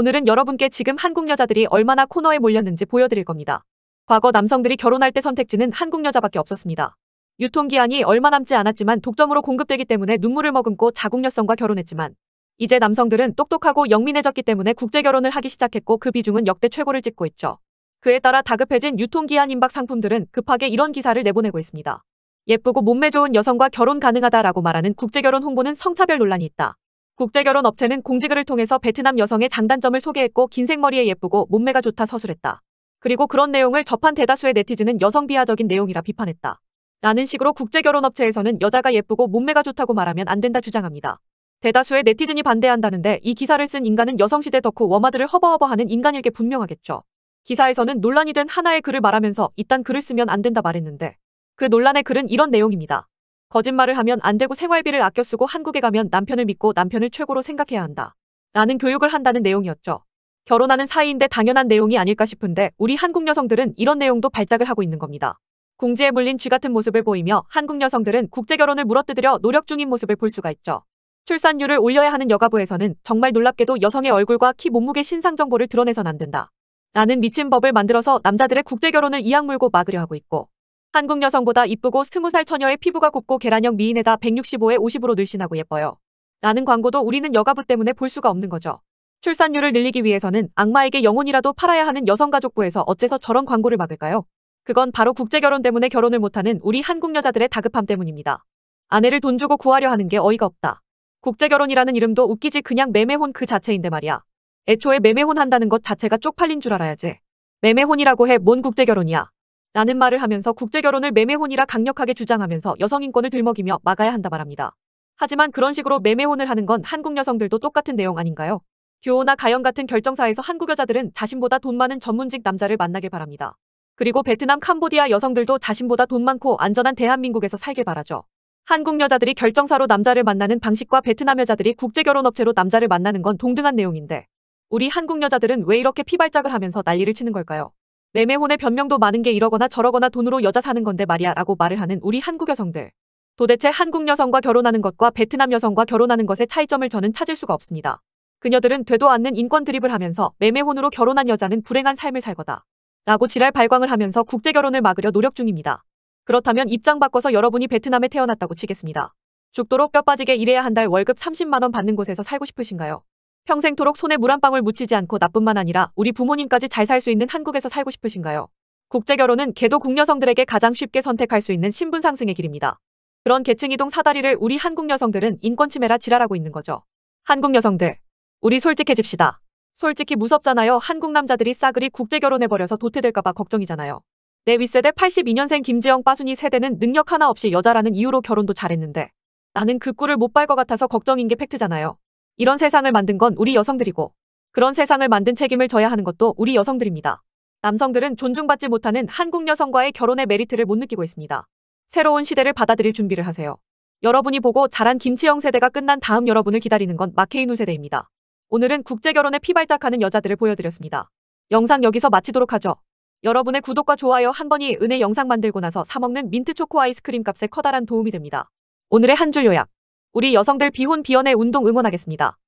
오늘은 여러분께 지금 한국 여자들이 얼마나 코너에 몰렸는지 보여드릴 겁니다. 과거 남성들이 결혼할 때 선택지는 한국 여자밖에 없었습니다. 유통기한이 얼마 남지 않았지만 독점으로 공급되기 때문에 눈물을 머금고 자국 여성과 결혼했지만 이제 남성들은 똑똑하고 영민해졌기 때문에 국제 결혼을 하기 시작했고 그 비중은 역대 최고를 찍고 있죠. 그에 따라 다급해진 유통기한 임박 상품들은 급하게 이런 기사를 내보내고 있습니다. 예쁘고 몸매 좋은 여성과 결혼 가능하다라고 말하는 국제결혼 홍보는 성차별 논란이 있다. 국제결혼 업체는 공지글을 통해서 베트남 여성의 장단점을 소개했고 긴 생머리에 예쁘고 몸매가 좋다 서술했다. 그리고 그런 내용을 접한 대다수의 네티즌은 여성 비하적인 내용이라 비판했다. 라는 식으로 국제결혼업체에서는 여자가 예쁘고 몸매가 좋다고 말하면 안 된다 주장합니다. 대다수의 네티즌이 반대한다는데 이 기사를 쓴 인간은 여성시대 덕후 워마드를 허버허버하는 인간일게 분명하겠죠. 기사에서는 논란이 된 하나의 글을 말하면서 이딴 글을 쓰면 안 된다 말했는데 그 논란의 글은 이런 내용입니다. 거짓말을 하면 안 되고 생활비를 아껴 쓰고 한국에 가면 남편을 믿고 남편을 최고로 생각해야 한다. 라는 교육을 한다는 내용이었죠. 결혼하는 사이인데 당연한 내용이 아닐까 싶은데 우리 한국 여성들은 이런 내용도 발작을 하고 있는 겁니다. 궁지에 물린 쥐 같은 모습을 보이며 한국 여성들은 국제결혼을 물어뜯으려 노력 중인 모습을 볼 수가 있죠. 출산율을 올려야 하는 여가부에서는 정말 놀랍게도 여성의 얼굴과 키 몸무게 신상 정보를 드러내선 안 된다. 라는 미친 법을 만들어서 남자들의 국제결혼을 이악 물고 막으려 하고 있고 한국 여성보다 이쁘고 2 0살 처녀의 피부가 곱고 계란형 미인에다 165에 50으로 늘씬하고 예뻐요. 라는 광고도 우리는 여가부 때문에 볼 수가 없는 거죠. 출산율을 늘리기 위해서는 악마에게 영혼이라도 팔아야 하는 여성가족부에서 어째서 저런 광고를 막을까요? 그건 바로 국제결혼 때문에 결혼을 못하는 우리 한국 여자들의 다급함 때문입니다. 아내를 돈 주고 구하려 하는 게 어이가 없다. 국제결혼이라는 이름도 웃기지 그냥 매매혼 그 자체인데 말이야. 애초에 매매혼 한다는 것 자체가 쪽팔린 줄 알아야지. 매매혼이라고 해 뭔 국제결혼이야. 라는 말을 하면서 국제결혼을 매매혼이라 강력하게 주장하면서 여성인권을 들먹이며 막아야 한다 말합니다. 하지만 그런 식으로 매매혼을 하는 건 한국 여성들도 똑같은 내용 아닌가요? 교호나 가연 같은 결정사에서 한국 여자들은 자신보다 돈 많은 전문직 남자를 만나길 바랍니다. 그리고 베트남, 캄보디아 여성들도 자신보다 돈 많고 안전한 대한민국에서 살길 바라죠. 한국 여자들이 결정사로 남자를 만나는 방식과 베트남 여자들이 국제결혼업체로 남자를 만나는 건 동등한 내용인데 우리 한국 여자들은 왜 이렇게 피발작을 하면서 난리를 치는 걸까요? 매매혼의 변명도 많은 게 이러거나 저러거나 돈으로 여자 사는 건데 말이야 라고 말을 하는 우리 한국 여성들. 도대체 한국 여성과 결혼하는 것과 베트남 여성과 결혼하는 것의 차이점을 저는 찾을 수가 없습니다. 그녀들은 되도 않는 인권 드립을 하면서 매매혼으로 결혼한 여자는 불행한 삶을 살 거다. 라고 지랄 발광을 하면서 국제 결혼을 막으려 노력 중입니다. 그렇다면 입장 바꿔서 여러분이 베트남에 태어났다고 치겠습니다. 죽도록 뼈 빠지게 일해야 한 달 월급 30만원 받는 곳에서 살고 싶으신가요? 평생토록 손에 물 한 방울 묻히지 않고 나뿐만 아니라 우리 부모님까지 잘 살 수 있는 한국에서 살고 싶으신가요? 국제결혼은 개도 국녀성들에게 가장 쉽게 선택할 수 있는 신분 상승의 길입니다. 그런 계층이동 사다리를 우리 한국 여성들은 인권침해라 지랄하고 있는 거죠. 한국 여성들, 우리 솔직해집시다. 솔직히 무섭잖아요. 한국 남자들이 싸그리 국제결혼해버려서 도태될까봐 걱정이잖아요. 내 윗세대 82년생 김지영 빠순이 세대는 능력 하나 없이 여자라는 이유로 결혼도 잘했는데 나는 그 꿀을 못 빨 것 같아서 걱정인 게 팩트잖아요. 이런 세상을 만든 건 우리 여성들이고 그런 세상을 만든 책임을 져야 하는 것도 우리 여성들입니다. 남성들은 존중받지 못하는 한국 여성과의 결혼의 메리트를 못 느끼고 있습니다. 새로운 시대를 받아들일 준비를 하세요. 여러분이 보고 자란 김치영 세대가 끝난 다음 여러분을 기다리는 건 마케이누 세대입니다. 오늘은 국제결혼에 피발작하는 여자들을 보여드렸습니다. 영상 여기서 마치도록 하죠. 여러분의 구독과 좋아요 한 번이 은혜 영상 만들고 나서 사먹는 민트초코 아이스크림 값에 커다란 도움이 됩니다. 오늘의 한 줄 요약 우리 여성들 비혼 비연의 운동 응원하겠습니다.